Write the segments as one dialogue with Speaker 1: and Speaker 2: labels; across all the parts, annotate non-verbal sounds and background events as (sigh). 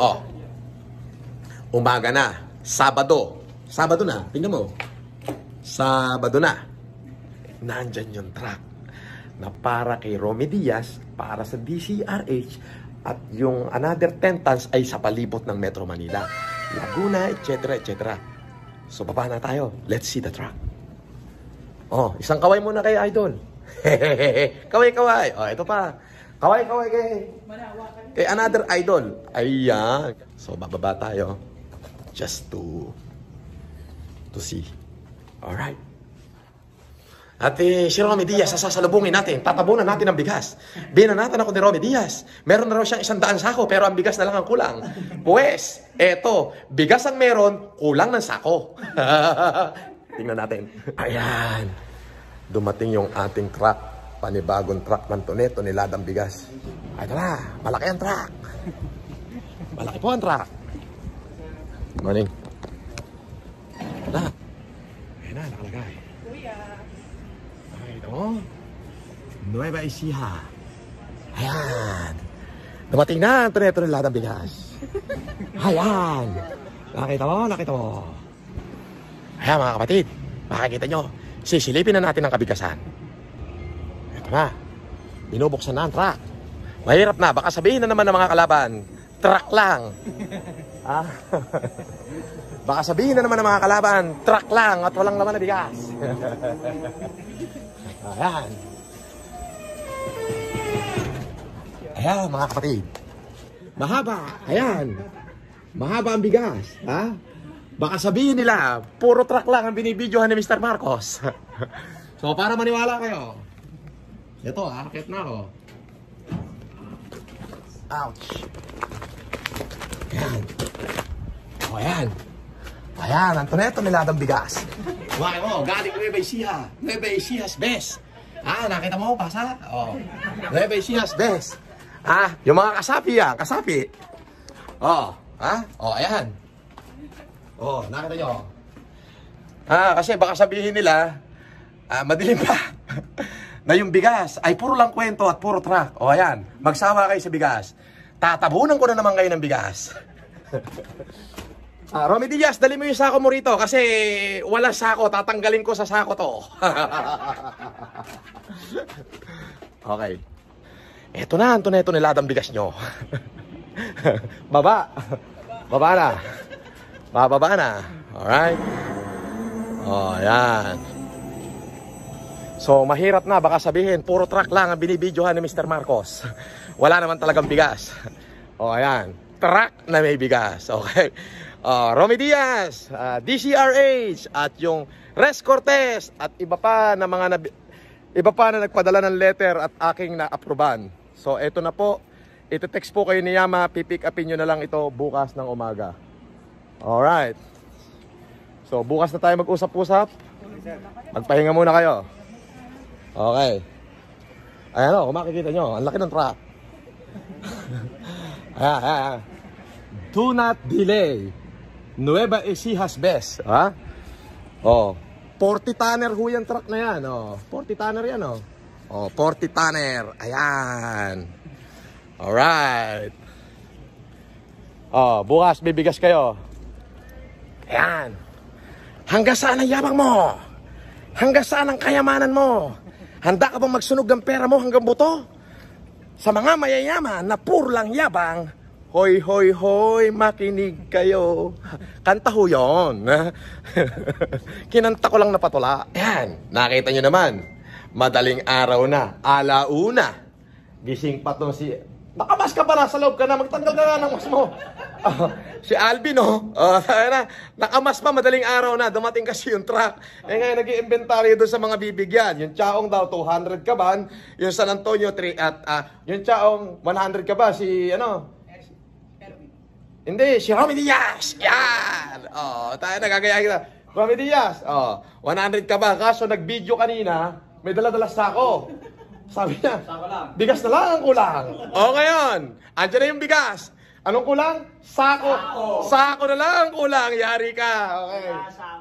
Speaker 1: Oh. Umaga na. Sabado. Sabado na. Tingnan mo. Sabado na. Nandyan yung truck na para kay Romy Diaz, para sa DCRH, at yung another 10 tons ay sa palibot ng Metro Manila. Laguna, etc. etc. So, baba na tayo. Let's see the truck. Oh, isang kaway muna kay Idol. (laughs) Kaway-kaway. Oh, ito pa. Kaway, kaway kay. Kay another idol. Ayan. So, bababa tayo. Just to to see. Alright. At eh, si Romy Diaz, sasalubungin natin. Tatabunan natin ang bigas. Binanatan ako ni Romy Diaz. Meron na raw siyang isang daan sako, pero ang bigas na lang ang kulang. Pues, eto, bigas ang meron, kulang ng sako. (laughs) Tingnan natin. Ayan. Dumating yung ating truck panibagong truck ng Toneto ni Ladang Bigas. Ay tara, malaki ang truck. Malaki po ang truck. Morning. Tara. Ayan na, nakalagay. Kuya. Ay, ito mo. Nueva Ecija. Ayan. Dumating na ang Toneto ni Ladang Bigas. Ayan. Nakita mo, nakita mo. Ayan mga kapatid, makikita nyo, sisilipin na natin ang kabigasan. Tara, binubuksan na ang truck. Mahirap na, baka sabihin na naman ng mga kalaban, truck lang. (laughs) ah, baka sabihin na naman ng mga kalaban, truck lang at walang laman na bigas. (laughs) Ayan. Ayan mga kapatid. Mahaba, ayan. Mahaba ang bigas, ha? Baka sabihin nila, puro truck lang ang binibidyohan ni Mr. Marcos. (laughs) so para maniwala kayo, ito, aakit ah, na ako. Oh. Ouch! Ayan. O, oh, ayan. Ayan, Antoneto Miladang Bigas. Why mo, oh, galing Nueva Ecija. Nueva Ecia's best. Ah, nakita mo, pasa? O. Oh. Nueva Ecia's best. Ah, yung mga kasapi ah, kasapi. Oh, ha? Ah, oh, ayan. Oh, nakita nyo. Ah, kasi baka sabihin nila, ah, madilim pa. (laughs) na bigas ay puro lang kwento at puro track. O ayan, magsawa kayo sa bigas. Tatabunan ko na naman kayo ng bigas. (laughs) ah, Romy Diaz, dali mo yung sako mo rito kasi wala sako, tatanggalin ko sa sako to. (laughs) okay. Eto na, ito na ito niladang bigas nyo. (laughs) Baba. Baba na. Bababa na. Alright? Oh, yan. So mahirap na baka sabihin puro truck lang ang binibidyohan ni Mr. Marcos. (laughs) Wala naman talagang bigas. Oh ayan, truck na may bigas. Okay. Uh, Romy Diaz, uh, ah, DCRH at yung Res Cortez at iba pa na mga na, iba pa na nagpadala ng letter at aking na-aproban. So eto na po, ite-text po kayo ni Yama, pipick upin nyo na lang ito bukas ng umaga. All right. So bukas na tayo mag-usap-usap. Magpahinga muna kayo. Okay. Ayan o, kung makikita nyo, ang laki ng truck. (laughs) ayan, ayan, ayan. Do not delay. Nueva Ecija's best. Ha? Oh, 40 tanner ho yung truck na yan. Oh. 40 tanner yan. Oh. oh, 40 tanner. Ayan. Alright. Oh, bukas bibigas kayo. Ayan. Hanggang saan ang yabang mo? Hanggang saan ang kayamanan mo? Handa ka bang magsunog ng pera mo hanggang buto? Sa mga mayayaman na purlang yabang, Hoy, hoy, hoy, makinig kayo. Kanta ho yun. (laughs) Kinanta ko lang napatula. Yan, nakita nyo naman. Madaling araw na, alauna. Gising pa tong si... Nakamas ka pa sa loob ka na, magtanggal ka na ng mas mo. Oh, si Alvin, oh. oh (laughs) na, nakamas pa, madaling araw na. Dumating kasi yung truck. Eh ngayon, nag inventory doon sa mga bibigyan. Yung Chaong daw, 200 kaban. Yung San Antonio, 3 at... Uh, yung Chaong, 100 kaban. Si, ano? Hindi, si Romy Diaz! Yan! Oh, tayo nagagaya kita. Romy Diaz! Oh, 100 ka ba? Kaso nag-video kanina, may dala-dala sa sako. Sabi niya, bigas na lang ang kulang. oh, ngayon, andyan na yung bigas. Anong kulang? Sako. Sako, Sako na lang kulang. Yari ka. Okay.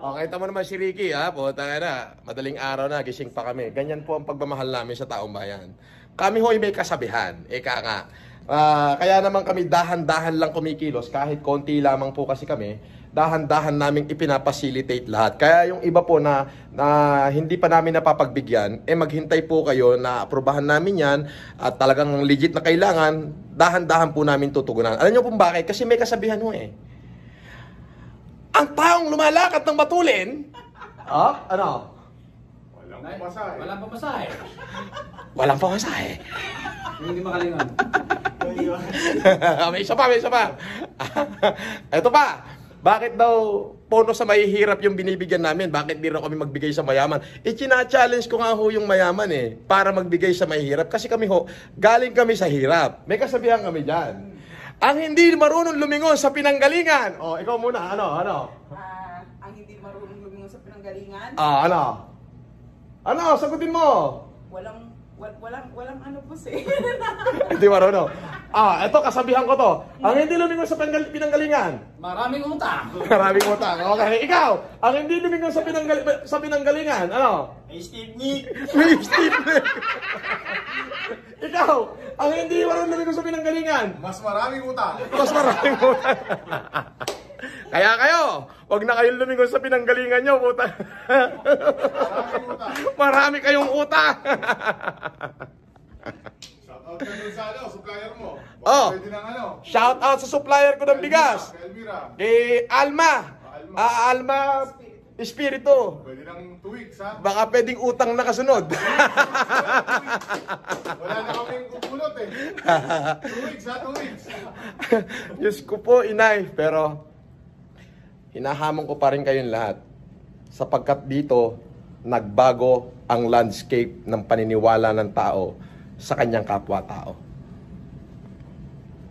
Speaker 1: Okay, tama naman si Ricky ha. Puta na. Madaling araw na. Gising pa kami. Ganyan po ang pagmamahal namin sa taong bayan. Kami ho'y may kasabihan. Eka nga. Uh, kaya naman kami dahan-dahan lang kumikilos kahit konti lamang po kasi kami dahan-dahan naming ipinapacilitate lahat. Kaya yung iba po na, na hindi pa namin napapagbigyan, eh maghintay po kayo na aprobahan namin yan at talagang legit na kailangan, dahan-dahan po namin tutugunan. Alam niyo po bakit? Kasi may kasabihan ho eh. Ang taong lumalakad ng batulin, oh, (laughs) ano? Walang pamasahe. Walang pamasahe. Walang pamasahe. Hindi makalingon. (laughs) may isa pa, may isa pa. (laughs) Ito pa. Bakit daw puno sa mahihirap yung binibigyan namin? Bakit di raw kami magbigay sa mayaman? Eh, i challenge ko nga ho yung mayaman eh para magbigay sa mahihirap kasi kami ho, galing kami sa hirap. May kasabihan kami dyan. Ang hindi marunong lumingon sa pinanggalingan. Oh, ikaw muna. Ano? Ano? Uh, ang hindi marunong lumingon sa pinanggalingan? Ah, ano? Ano? Sagutin mo. Walang wal, walang walang ano po si. (laughs) hindi marunong. Ah, ito kasabihan ko to. Ang hindi lumingon sa pinanggalingan. Maraming utang. (laughs) Maraming utang. Okay, ikaw. Ang hindi lumingon sa pinanggal sa pinanggalingan, ano? May stiff neck. (laughs) May stiff neck. (laughs) ikaw, ang hindi marunong lumingon sa pinanggalingan. Mas maraming utang. Mas maraming utang. Kaya kayo, wag na kayong lumingon sa pinanggalingan nyo, puta. Marami kayong utang. Out ka supplier mo. Oh. Pwede ng ano. Shout out sa supplier ko ng bigas. Kay Alma. Alma. Ah, Alma Espiritu. Pwede ng 2 weeks ha. Baka pwedeng utang na kasunod. Wala na kaming kukulot eh. 2 weeks ha, 2 weeks. Diyos ko po, inay. Pero, hinahamon ko pa rin kayong lahat. Sapagkat dito, nagbago ang landscape ng paniniwala ng tao sa kanyang kapwa-tao.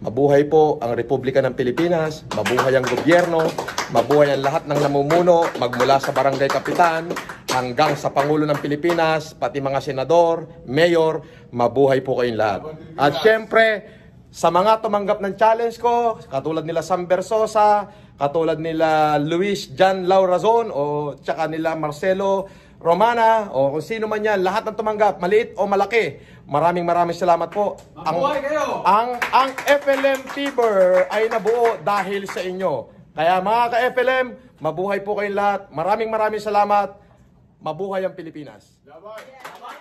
Speaker 1: Mabuhay po ang Republika ng Pilipinas, mabuhay ang gobyerno, mabuhay ang lahat ng namumuno magmula sa barangay kapitan hanggang sa Pangulo ng Pilipinas, pati mga senador, mayor, mabuhay po kayong lahat. At syempre, sa mga tumanggap ng challenge ko, katulad nila Sam Bersosa, katulad nila Luis Jan Laurazon o tsaka nila Marcelo Romana, o kung sino man yan, lahat ng tumanggap, maliit o malaki. Maraming maraming salamat po. ang, kayo! Ang, ang FLM Fever ay nabuo dahil sa inyo. Kaya mga ka-FLM, mabuhay po kayong lahat. Maraming maraming salamat. Mabuhay ang Pilipinas. Laban! Yeah.